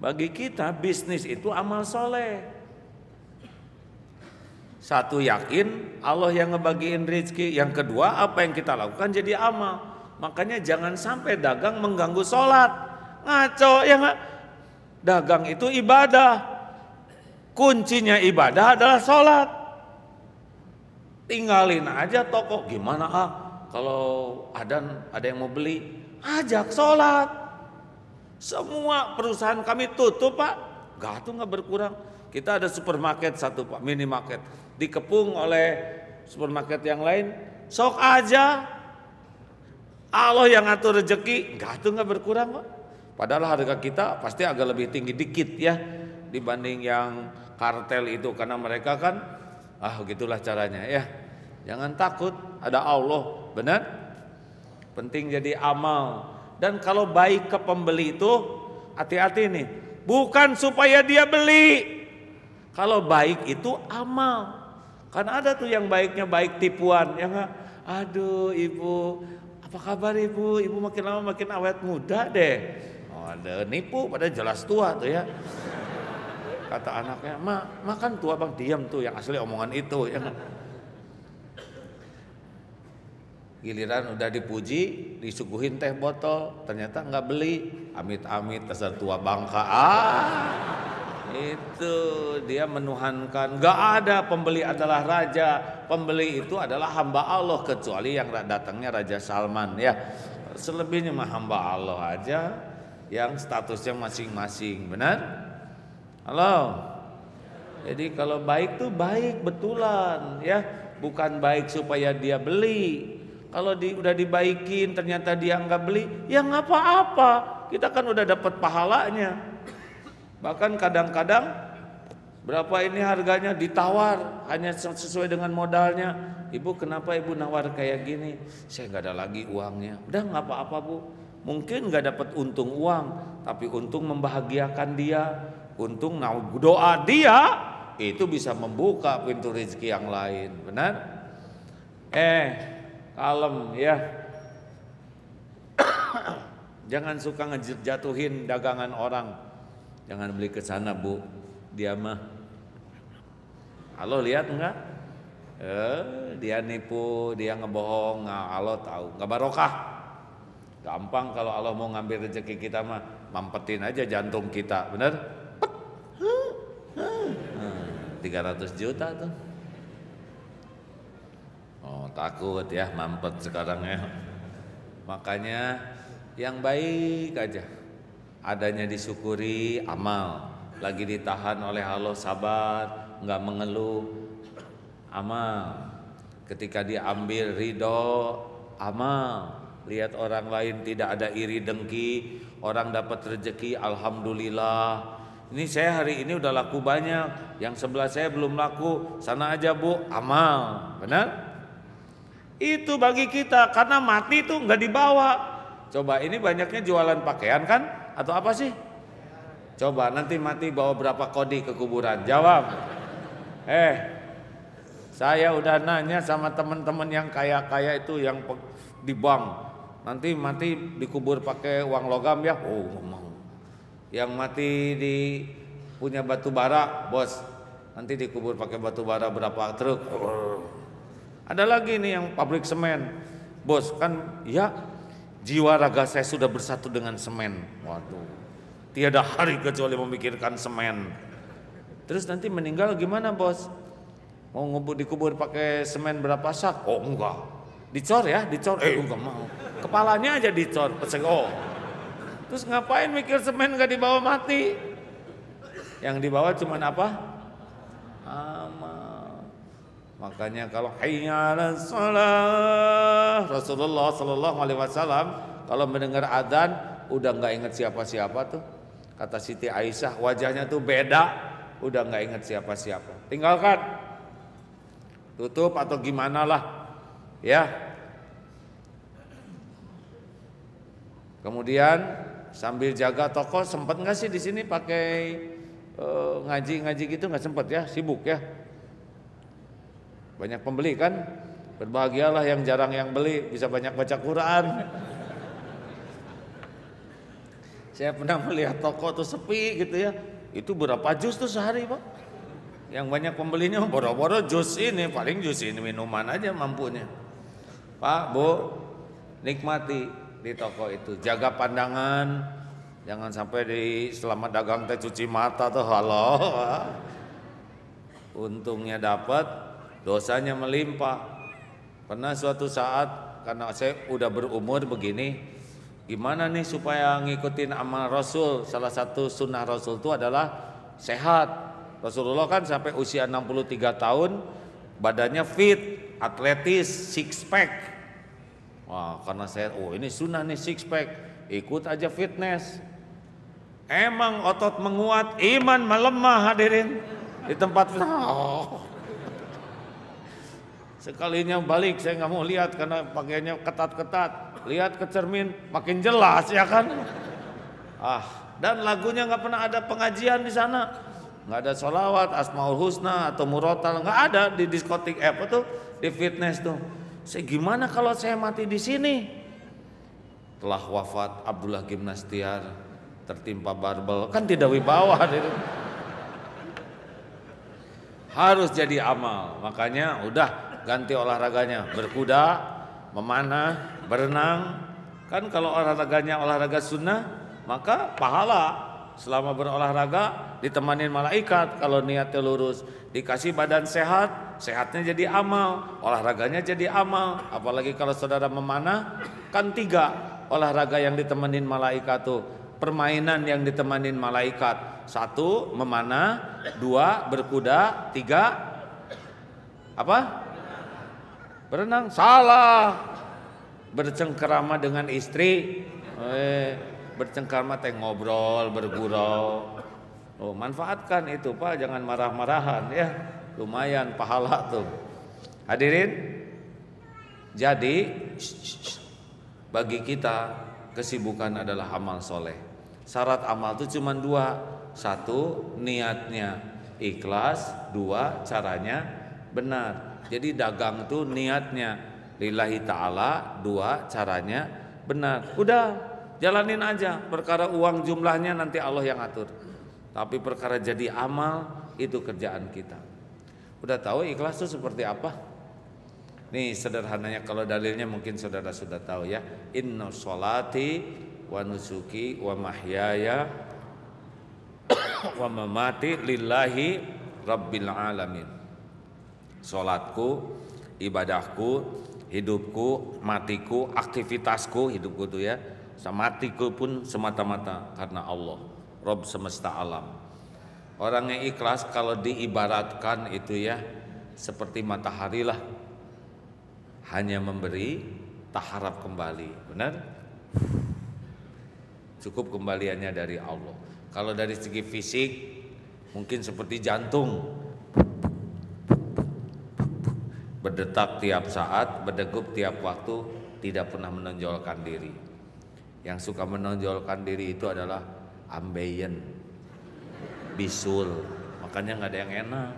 Bagi kita bisnis itu amal soleh. Satu yakin Allah yang ngebagiin rezeki. Yang kedua apa yang kita lakukan jadi amal. Makanya jangan sampai dagang mengganggu sholat. Ngaco ya nggak? Dagang itu ibadah. Kuncinya ibadah adalah sholat. Tinggalin aja toko. Gimana ah? Kalau ada ada yang mau beli, ajak sholat. Semua perusahaan kami tutup pak, Gak tuh nggak berkurang. Kita ada supermarket satu pak, minimarket dikepung oleh supermarket yang lain. Sok aja, Allah yang ngatur rezeki, Gak tuh nggak berkurang pak. Padahal harga kita pasti agak lebih tinggi dikit ya dibanding yang kartel itu karena mereka kan ah gitulah caranya ya. Jangan takut, ada Allah, benar? Penting jadi amal dan kalau baik ke pembeli itu hati-hati nih, bukan supaya dia beli. Kalau baik itu amal. Kan ada tuh yang baiknya baik tipuan, ya enggak? Aduh, Ibu, apa kabar Ibu? Ibu makin lama makin awet muda deh. Oh, ada nipu pada jelas tua tuh ya. Kata anaknya, "Ma, makan tua Bang, diam tuh yang asli omongan itu." Ya enggak? giliran udah dipuji disuguhin teh botol ternyata nggak beli amit-amit dasar tua bangka ah itu dia menuhankan nggak ada pembeli adalah raja pembeli itu adalah hamba Allah kecuali yang datangnya Raja Salman ya selebihnya mah hamba Allah aja yang statusnya masing-masing benar halo jadi kalau baik tuh baik betulan ya bukan baik supaya dia beli kalau di, udah dibaikin ternyata dia nggak beli, ya nggak apa-apa. Kita kan udah dapat pahalanya. Bahkan kadang-kadang berapa ini harganya ditawar hanya sesuai dengan modalnya. Ibu kenapa ibu nawar kayak gini? Saya nggak ada lagi uangnya. Udah nggak apa-apa bu. Mungkin nggak dapat untung uang, tapi untung membahagiakan dia. Untung doa dia itu bisa membuka pintu rezeki yang lain, benar? Eh, Alam ya. Jangan suka ngejatuhin dagangan orang. Jangan beli ke sana, Bu. Dia mah. Allah lihat enggak? Eh, dia nipu, dia ngebohong, nah, Allah tahu. Enggak barokah. Gampang kalau Allah mau ngambil rezeki kita mah, mampetin aja jantung kita, benar? 300 juta tuh. Oh takut ya mampet sekarang ya. Makanya yang baik aja. Adanya disyukuri amal. Lagi ditahan oleh Allah sabar, nggak mengeluh. Amal. Ketika diambil ridho, amal. Lihat orang lain tidak ada iri dengki, orang dapat rezeki, alhamdulillah. Ini saya hari ini udah laku banyak, yang sebelah saya belum laku, sana aja bu, amal, benar? Itu bagi kita karena mati itu nggak dibawa. Coba ini banyaknya jualan pakaian kan atau apa sih? Coba nanti mati bawa berapa kodi ke kuburan? Jawab. Eh, saya udah nanya sama teman-teman yang kaya-kaya itu yang di bank. Nanti mati dikubur pakai uang logam ya. Oh, ngomong. Yang mati di punya batu bara, bos. Nanti dikubur pakai batu bara berapa truk? Ada lagi nih yang pabrik semen. Bos, kan ya jiwa raga saya sudah bersatu dengan semen. Waduh. Tiada hari kecuali memikirkan semen. Terus nanti meninggal gimana, Bos? Mau ngubur dikubur pakai semen berapa sak? Oh, enggak. Dicor ya, dicor. Eh, eh, enggak mau. Kepalanya aja dicor. Pesek, oh. Terus ngapain mikir semen gak dibawa mati? Yang dibawa cuman apa? Makanya kalau hayya 'alas Rasulullah sallallahu alaihi wasallam kalau mendengar adzan udah nggak ingat siapa-siapa tuh. Kata Siti Aisyah wajahnya tuh beda, udah nggak ingat siapa-siapa. Tinggalkan. Tutup atau gimana lah. Ya. Kemudian sambil jaga toko sempat nggak sih di sini pakai eh, ngaji-ngaji uh, gitu nggak sempat ya sibuk ya banyak pembeli kan? Berbahagialah yang jarang yang beli, bisa banyak baca Quran. Saya pernah melihat toko tuh sepi gitu ya. Itu berapa jus tuh sehari, Pak? Yang banyak pembelinya oh, boro-boro jus ini, paling jus ini minuman aja mampunya. Pak, Bu, nikmati di toko itu. Jaga pandangan, jangan sampai di selama dagang teh cuci mata tuh halo. Untungnya dapat, dosanya melimpah. Pernah suatu saat karena saya udah berumur begini, gimana nih supaya ngikutin amal Rasul? Salah satu sunnah Rasul itu adalah sehat. Rasulullah kan sampai usia 63 tahun badannya fit, atletis, six pack. Wah, karena saya oh ini sunnah nih six pack, ikut aja fitness. Emang otot menguat, iman melemah hadirin di tempat oh. Sekalinya balik saya nggak mau lihat karena pakaiannya ketat-ketat. Lihat ke cermin makin jelas ya kan. Ah, dan lagunya nggak pernah ada pengajian di sana. Nggak ada sholawat, asmaul husna atau murotal nggak ada di diskotik eh, apa tuh di fitness tuh. Saya gimana kalau saya mati di sini? Telah wafat Abdullah Gimnastiar tertimpa barbel kan tidak wibawa itu harus jadi amal makanya udah ganti olahraganya berkuda memanah berenang kan kalau olahraganya olahraga sunnah maka pahala selama berolahraga ditemanin malaikat kalau niatnya lurus dikasih badan sehat sehatnya jadi amal olahraganya jadi amal apalagi kalau saudara memanah kan tiga olahraga yang ditemani malaikat tuh permainan yang ditemanin malaikat satu memanah dua berkuda tiga apa Berenang salah. Bercengkerama dengan istri, eh, bercengkerama teh ngobrol, bergurau. Oh, manfaatkan itu Pak, jangan marah-marahan ya. Lumayan pahala tuh. Hadirin, jadi bagi kita kesibukan adalah amal soleh. Syarat amal itu cuma dua. Satu niatnya ikhlas, dua caranya benar. Jadi dagang tuh niatnya lillahi taala dua caranya benar. Udah jalanin aja perkara uang jumlahnya nanti Allah yang atur. Tapi perkara jadi amal itu kerjaan kita. Udah tahu ikhlas itu seperti apa? Nih sederhananya kalau dalilnya mungkin saudara sudah tahu ya. Inna sholati, wa nusuki wa mahyaya wa mamati lillahi rabbil alamin. Sholatku, ibadahku, hidupku, matiku, aktivitasku, hidupku itu ya. sematiku pun semata-mata karena Allah, Rob semesta alam. Orang yang ikhlas kalau diibaratkan itu ya seperti matahari lah. Hanya memberi, tak harap kembali. Benar? Cukup kembaliannya dari Allah. Kalau dari segi fisik mungkin seperti jantung berdetak tiap saat, berdegup tiap waktu, tidak pernah menonjolkan diri. Yang suka menonjolkan diri itu adalah ambeien, bisul, makanya nggak ada yang enak.